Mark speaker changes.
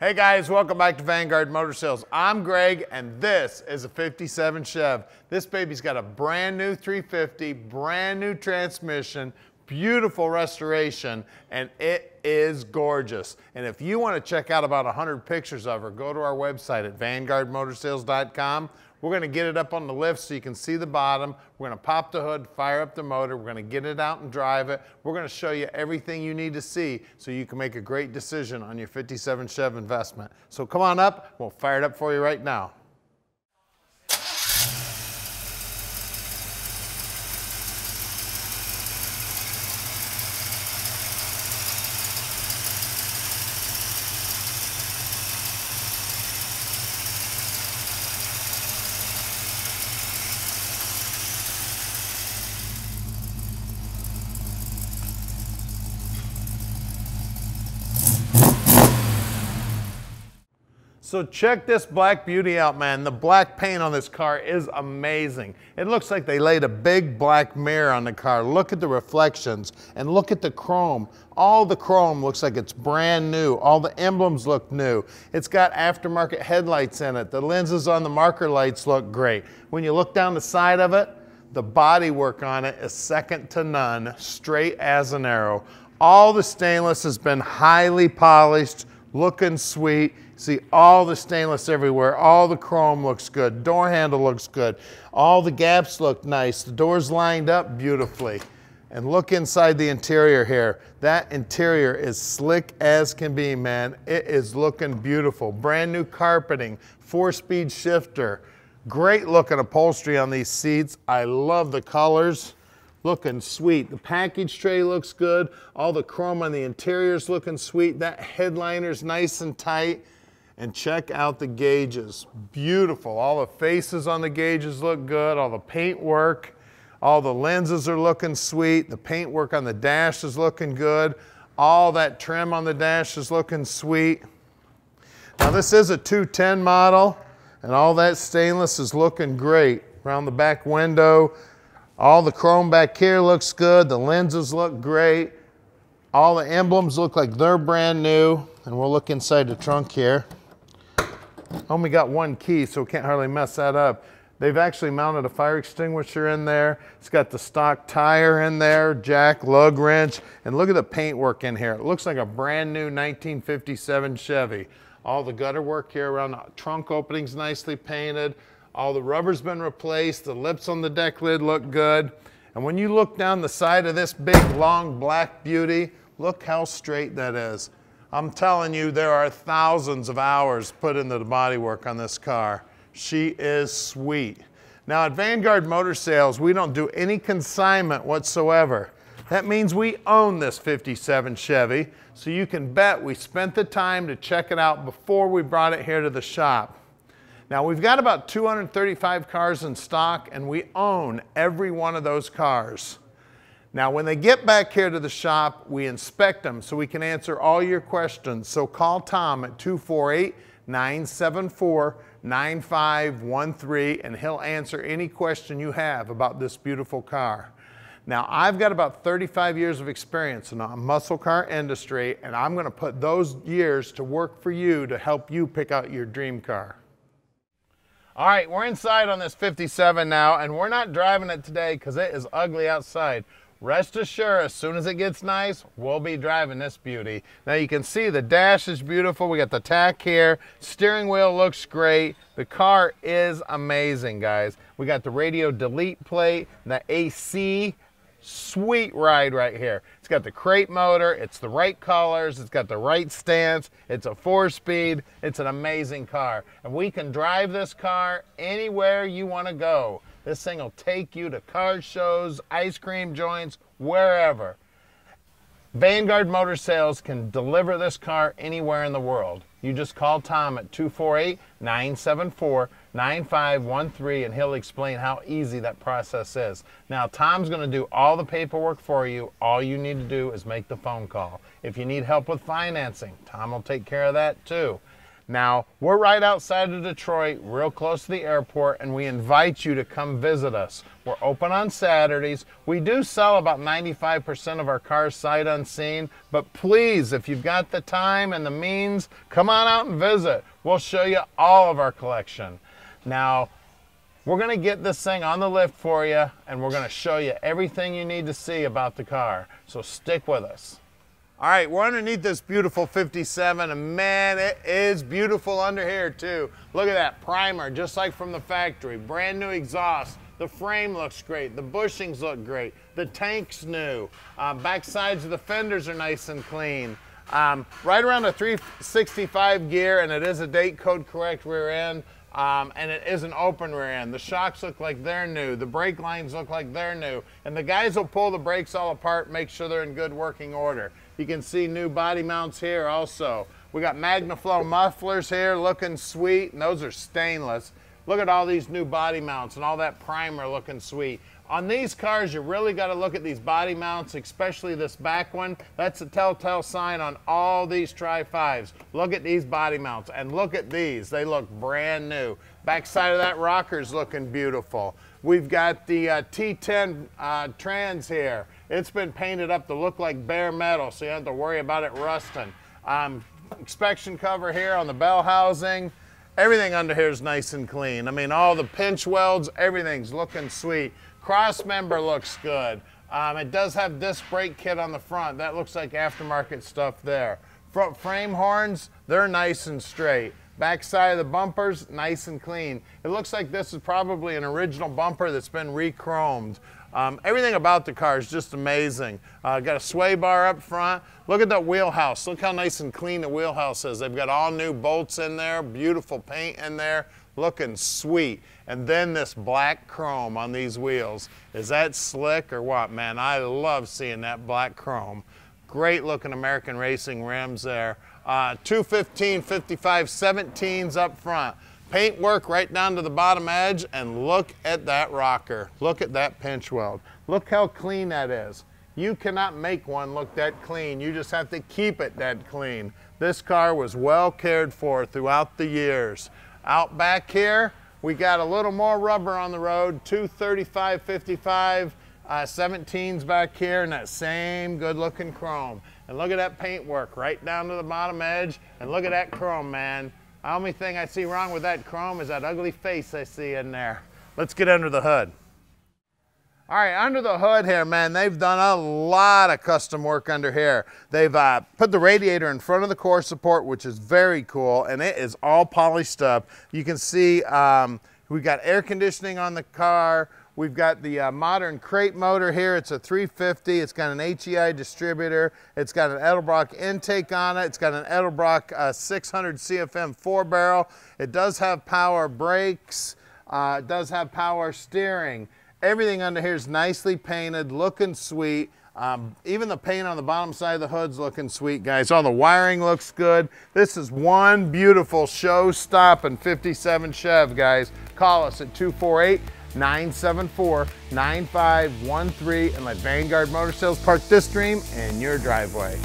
Speaker 1: Hey guys, welcome back to Vanguard Motor Sales. I'm Greg and this is a 57 Chev. This baby's got a brand new 350, brand new transmission, beautiful restoration, and it is gorgeous. And if you wanna check out about 100 pictures of her, go to our website at vanguardmotorsales.com we're gonna get it up on the lift so you can see the bottom. We're gonna pop the hood, fire up the motor. We're gonna get it out and drive it. We're gonna show you everything you need to see so you can make a great decision on your 57 Chev investment. So come on up, we'll fire it up for you right now. So check this black beauty out, man. The black paint on this car is amazing. It looks like they laid a big black mirror on the car. Look at the reflections and look at the chrome. All the chrome looks like it's brand new. All the emblems look new. It's got aftermarket headlights in it. The lenses on the marker lights look great. When you look down the side of it, the body work on it is second to none, straight as an arrow. All the stainless has been highly polished, looking sweet. See all the stainless everywhere. All the chrome looks good. Door handle looks good. All the gaps look nice. The door's lined up beautifully. And look inside the interior here. That interior is slick as can be, man. It is looking beautiful. Brand new carpeting, four-speed shifter. Great looking upholstery on these seats. I love the colors looking sweet. The package tray looks good. All the chrome on the interior is looking sweet. That headliner's nice and tight. And check out the gauges. Beautiful. All the faces on the gauges look good. All the paint work. All the lenses are looking sweet. The paint work on the dash is looking good. All that trim on the dash is looking sweet. Now this is a 210 model and all that stainless is looking great. Around the back window, all the chrome back here looks good. The lenses look great. All the emblems look like they're brand new. And we'll look inside the trunk here. Only got one key, so we can't hardly mess that up. They've actually mounted a fire extinguisher in there. It's got the stock tire in there, jack, lug wrench, and look at the paintwork in here. It looks like a brand new 1957 Chevy. All the gutter work here around the trunk openings nicely painted. All the rubber's been replaced. The lips on the deck lid look good. And when you look down the side of this big, long black beauty, look how straight that is. I'm telling you, there are thousands of hours put into the bodywork on this car. She is sweet. Now at Vanguard Motor Sales, we don't do any consignment whatsoever. That means we own this 57 Chevy, so you can bet we spent the time to check it out before we brought it here to the shop. Now we've got about 235 cars in stock and we own every one of those cars. Now when they get back here to the shop, we inspect them so we can answer all your questions. So call Tom at 248-974-9513 and he'll answer any question you have about this beautiful car. Now, I've got about 35 years of experience in the muscle car industry, and I'm going to put those years to work for you to help you pick out your dream car. All right, we're inside on this 57 now, and we're not driving it today because it is ugly outside. Rest assured, as soon as it gets nice, we'll be driving this beauty. Now you can see the dash is beautiful. We got the tack here. Steering wheel looks great. The car is amazing, guys. We got the radio delete plate, the AC, sweet ride right here. It's got the crate motor, it's the right colors, it's got the right stance, it's a four speed, it's an amazing car. And we can drive this car anywhere you wanna go. This thing will take you to car shows, ice cream joints, wherever. Vanguard Motor Sales can deliver this car anywhere in the world. You just call Tom at 248 974 9513 and he'll explain how easy that process is. Now, Tom's going to do all the paperwork for you. All you need to do is make the phone call. If you need help with financing, Tom will take care of that too. Now, we're right outside of Detroit, real close to the airport, and we invite you to come visit us. We're open on Saturdays. We do sell about 95% of our cars sight unseen, but please, if you've got the time and the means, come on out and visit. We'll show you all of our collection. Now, we're gonna get this thing on the lift for you and we're gonna show you everything you need to see about the car. So stick with us. All right, we're underneath this beautiful 57 and man, it is beautiful under here too. Look at that primer, just like from the factory, brand new exhaust. The frame looks great, the bushings look great, the tank's new, uh, back sides of the fenders are nice and clean. Um, right around a 365 gear and it is a date code correct rear end. Um, and it is an open rear end. The shocks look like they're new. The brake lines look like they're new. And the guys will pull the brakes all apart, make sure they're in good working order. You can see new body mounts here also. We got MagnaFlow mufflers here looking sweet, and those are stainless. Look at all these new body mounts and all that primer looking sweet. On these cars, you really got to look at these body mounts, especially this back one. That's a telltale sign on all these Tri-5s. Look at these body mounts and look at these. They look brand new. Backside of that rocker's looking beautiful. We've got the uh, T10 uh, trans here. It's been painted up to look like bare metal, so you don't have to worry about it rusting. Um, inspection cover here on the bell housing. Everything under here is nice and clean. I mean, all the pinch welds, everything's looking sweet. Cross member looks good. Um, it does have disc brake kit on the front. That looks like aftermarket stuff there. Front frame horns, they're nice and straight. Back side of the bumpers, nice and clean. It looks like this is probably an original bumper that's been re-chromed. Um, everything about the car is just amazing. Uh, got a sway bar up front. Look at that wheelhouse. Look how nice and clean the wheelhouse is. They've got all new bolts in there, beautiful paint in there looking sweet. And then this black chrome on these wheels. Is that slick or what, man? I love seeing that black chrome. Great looking American Racing rims there. Uh, 215, 55, 17s up front. Paint work right down to the bottom edge and look at that rocker. Look at that pinch weld. Look how clean that is. You cannot make one look that clean. You just have to keep it that clean. This car was well cared for throughout the years. Out back here, we got a little more rubber on the road, 235, 55, uh, 17s back here, and that same good looking chrome. And look at that paint work right down to the bottom edge, and look at that chrome, man. The only thing I see wrong with that chrome is that ugly face I see in there. Let's get under the hood. All right, under the hood here, man, they've done a lot of custom work under here. They've uh, put the radiator in front of the core support, which is very cool, and it is all polished up. You can see um, we've got air conditioning on the car. We've got the uh, modern crate motor here. It's a 350. It's got an HEI distributor. It's got an Edelbrock intake on it. It's got an Edelbrock uh, 600 CFM four barrel. It does have power brakes. Uh, it does have power steering. Everything under here is nicely painted, looking sweet. Um, even the paint on the bottom side of the hood's looking sweet, guys. All the wiring looks good. This is one beautiful show stopping 57 Chev, guys. Call us at 248-974-9513 and let Vanguard Motor Sales park this dream in your driveway.